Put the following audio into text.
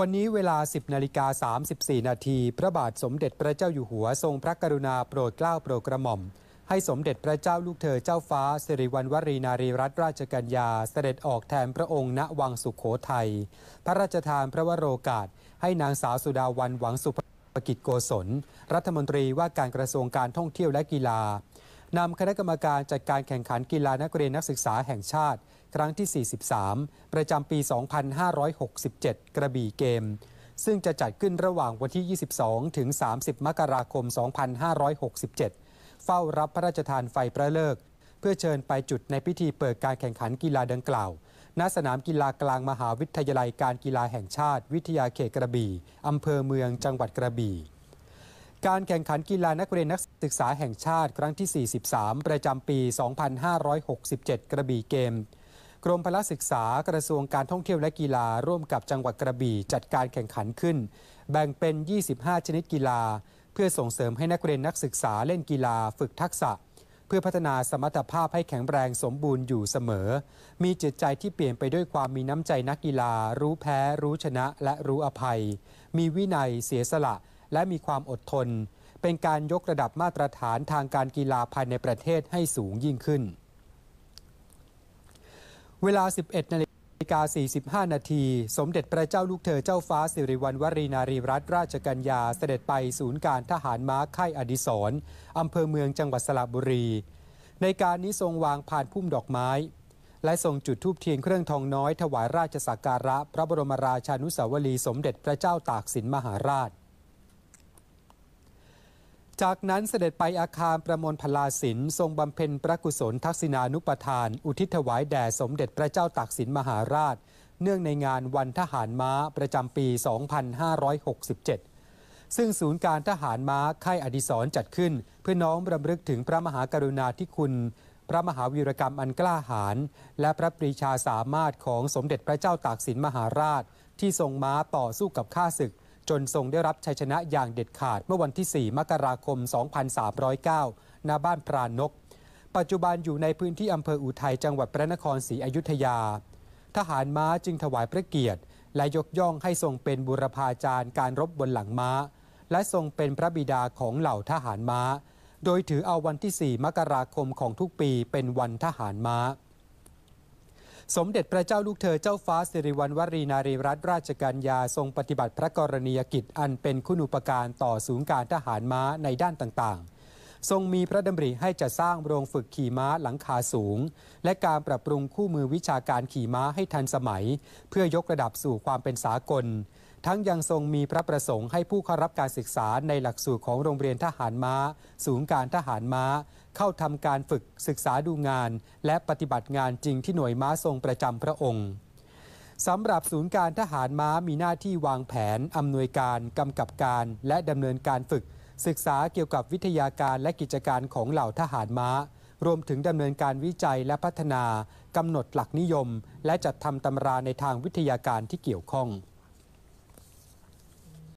วันนี้เวลา 10 นาฬิกา 34 นาที พระบาทสมเด็จพระเจ้าอยู่หัวทรงพระกรุณาโปรดเกล้าโปรดกระหม่อม ให้สมเด็จพระเจ้าลูกเธอเจ้าฟ้าสิริวัณวรีนารีรัตนราชกัญญาเสด็จออกแทนพระองค์ ณ วังสุขโขทัย พระราชทานพระวโรกาส ให้นางสาวสุดาวันหวังสุภกิจโกศลรัฐมนตรีว่าการกระทรวงการท่องเที่ยวและกีฬานำคณะกรรมการจัดการแข่งขันกีฬานักเรียนนักศึกษาแห่งชาติ ครั้งที่ 43 ประจำปี 2567 กระบี่เกม ซึ่งจะจัดขึ้นระหว่างวันที่ 22 ถึง 30 มกราคม 2567 เฝ้ารับพระราชทานไฟประเลิก เพื่อเชิญไปจุดในพิธีเปิดการแข่งขันกีฬาดังกล่าว ณ สนามกีฬากลางมหาวิทยาลัยการกีฬาแห่งชาติ วิทยาเขตกระบี่ อำเภอเมือง จังหวัดกระบี่การแข่งขันกีฬานักเรียนนักศึกษาแห่งชาติ ครั้งที่ 43 ประจำปี 2567 กระบี่เกมกรมพละศึกษากระทรวงการท่องเที่ยวและกีฬาร่วมกับจังหวัดกระบี่ จัดการแข่งขันขึ้น แบ่งเป็น 25 ชนิดกีฬา เพื่อส่งเสริมให้นักเรียนนักศึกษาเล่นกีฬาฝึกทักษะ เพื่อพัฒนาสมรรถภาพให้แข็งแรงสมบูรณ์อยู่เสมอ มีจิตใจที่เปลี่ยนไปด้วยความมีน้ำใจนักกีฬา รู้แพ้ รู้ชนะและรู้อภัย มีวินัยเสียสละและมีความอดทน เป็นการยกระดับมาตรฐานทางการกีฬาภายในประเทศให้สูงยิ่งขึ้น เวลา 11นาฬิกา45นาที สมเด็จพระเจ้าลูกเธอเจ้าฟ้า สิริวัณวรีนารีรัตนราชกัญญา เสด็จไปศูนย์การทหารม้าค่ายอดิศรอำเภอเมืองจังหวัดสระบุรี ในการนี้ทรงวางผ่านพุ่มดอกไม้ และทรงจุดธูปเทียนเครื่องทองน้อย ถวายราชสักการะพระบรมราชานุสาวรีสมเด็จพระเจ้าตากสินมหาราชจากนั้นเสด็จไปอาคารประมวลพลาสิน ทรงบำเพ็ญพระกุศลทักษิณานุปทานอุทิศถวายแด่ สมเด็จพระเจ้าตากสินมหาราช เนื่องในงานวันทหารม้าประจำปี 2567 ซึ่งศูนย์การทหารม้าค่ายอดิศรจัดขึ้น เพื่อน้อมรำลึกถึงพระมหากรุณาธิคุณ พระมหาวีรกรรมอันกล้าหาญและพระปรีชาสามารถของสมเด็จพระเจ้าตากสินมหาราชที่ทรงม้าต่อสู้กับข้าศึกจนทรงได้รับชัยชนะอย่างเด็ดขาดเมื่อวันที่ 4มกราคม2309ณบ้านพรานนก ปัจจุบันอยู่ในพื้นที่อำเภออุทัย จังหวัดพระนครศรีอยุธยา ทหารม้าจึงถวายพระเกียรติ และยกย่องให้ทรงเป็นบุรพาจารย์การรบบนหลังม้า และทรงเป็นพระบิดาของเหล่าทหารม้า โดยถือเอาวันที่ 4มกราคมของทุกปีเป็นวันทหารม้าสมเด็จพระเจ้าลูกเธอเจ้าฟ้าสิริวัณวรีนารีรัตนราชกัญญาทรงปฏิบัติพระกรณียกิจอันเป็นคุณูปการต่อศูนย์การทหารม้าในด้านต่างๆ ทรงมีพระดำริให้จะสร้างโรงฝึกขี่ม้าหลังคาสูง และการปรับปรุงคู่มือวิชาการขี่ม้าให้ทันสมัย เพื่อยกระดับสู่ความเป็นสากลทั้งยังทรงมีพระประสงค์ให้ผู้เข้ารับการศึกษาในหลักสูตรของโรงเรียนทหารม้า ศูนย์การทหารม้า เข้าทำการฝึก ศึกษาดูงาน และปฏิบัติงานจริงที่หน่วยม้าทรงประจำพระองค์ สำหรับศูนย์การทหารม้ามีหน้าที่วางแผนอำนวยการกำกับการและดำเนินการฝึก ศึกษาเกี่ยวกับวิทยาการและกิจการของเหล่าทหารม้า รวมถึงดำเนินการวิจัยและพัฒนากำหนดหลักนิยม และจัดทำตำราในทางวิทยาการที่เกี่ยวข้อง